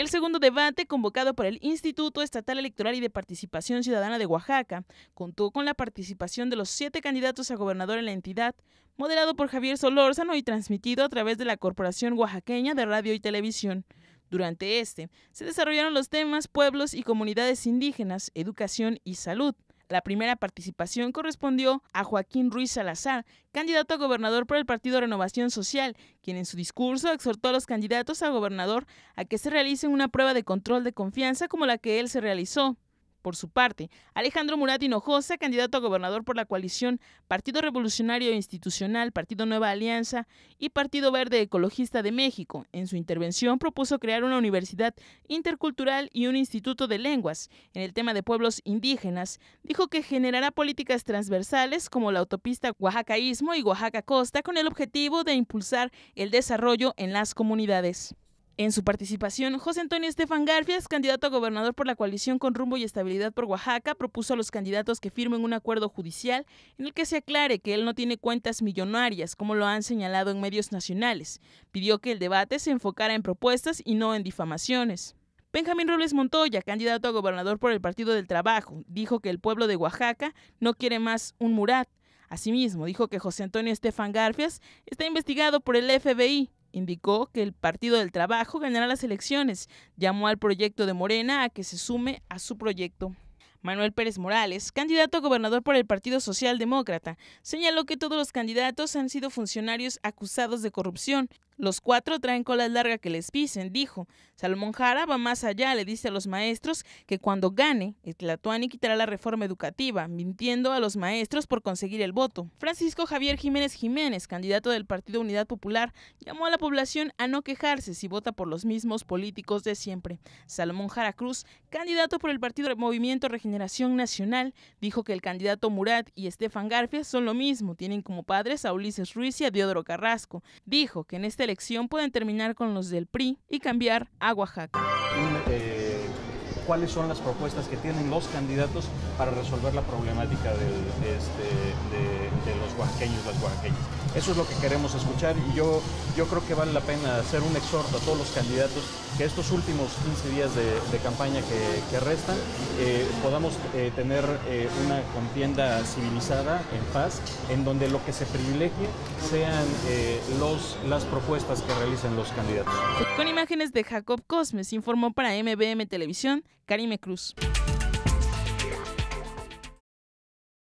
El segundo debate, convocado por el Instituto Estatal Electoral y de Participación Ciudadana de Oaxaca, contó con la participación de los siete candidatos a gobernador en la entidad, moderado por Javier Solórzano y transmitido a través de la Corporación Oaxaqueña de Radio y Televisión. Durante este, se desarrollaron los temas pueblos y comunidades indígenas, educación y salud. La primera participación correspondió a Joaquín Ruiz Salazar, candidato a gobernador por el Partido Renovación Social, quien en su discurso exhortó a los candidatos a gobernador a que se realicen una prueba de control de confianza como la que él se realizó. Por su parte, Alejandro Murat Hinojosa, candidato a gobernador por la coalición Partido Revolucionario Institucional, Partido Nueva Alianza y Partido Verde Ecologista de México, en su intervención propuso crear una universidad intercultural y un instituto de lenguas. En el tema de pueblos indígenas, dijo que generará políticas transversales como la autopista Oaxacaísmo y Oaxaca Costa con el objetivo de impulsar el desarrollo en las comunidades. En su participación, José Antonio Estefan Garfias, candidato a gobernador por la coalición con rumbo y estabilidad por Oaxaca, propuso a los candidatos que firmen un acuerdo judicial en el que se aclare que él no tiene cuentas millonarias, como lo han señalado en medios nacionales. Pidió que el debate se enfocara en propuestas y no en difamaciones. Benjamín Robles Montoya, candidato a gobernador por el Partido del Trabajo, dijo que el pueblo de Oaxaca no quiere más un Murat. Asimismo, dijo que José Antonio Estefan Garfias está investigado por el FBI Indicó que el Partido del Trabajo ganará las elecciones. Llamó al proyecto de Morena a que se sume a su proyecto. Manuel Pérez Morales, candidato a gobernador por el Partido Socialdemócrata, señaló que todos los candidatos han sido funcionarios acusados de corrupción. Los cuatro traen cola larga que les pisen, dijo. Salomón Jara va más allá, le dice a los maestros que cuando gane, el Tlatuani quitará la reforma educativa, mintiendo a los maestros por conseguir el voto. Francisco Javier Jiménez Jiménez, candidato del Partido Unidad Popular, llamó a la población a no quejarse si vota por los mismos políticos de siempre. Salomón Jara Cruz, candidato por el Partido Movimiento Regeneración Nacional, dijo que el candidato Murat y Estefan Garfias son lo mismo, tienen como padres a Ulises Ruiz y a Diodoro Carrasco. Dijo que en este pueden terminar con los del PRI y cambiar a Oaxaca. Eh, ¿Cuáles son las propuestas que tienen los candidatos para resolver la problemática este, de, los oaxaqueños, las oaxaqueñas? Eso es lo que queremos escuchar y yo, yo creo que vale la pena hacer un exhorto a todos los candidatos que estos últimos 15 días de, campaña que, restan eh, podamos eh, tener eh, una contienda civilizada, en paz, en donde lo que se privilegie sean los, las propuestas que realicen los candidatos. Con imágenes de Jacob Cosmes, informó para MBM Televisión, Karime Cruz.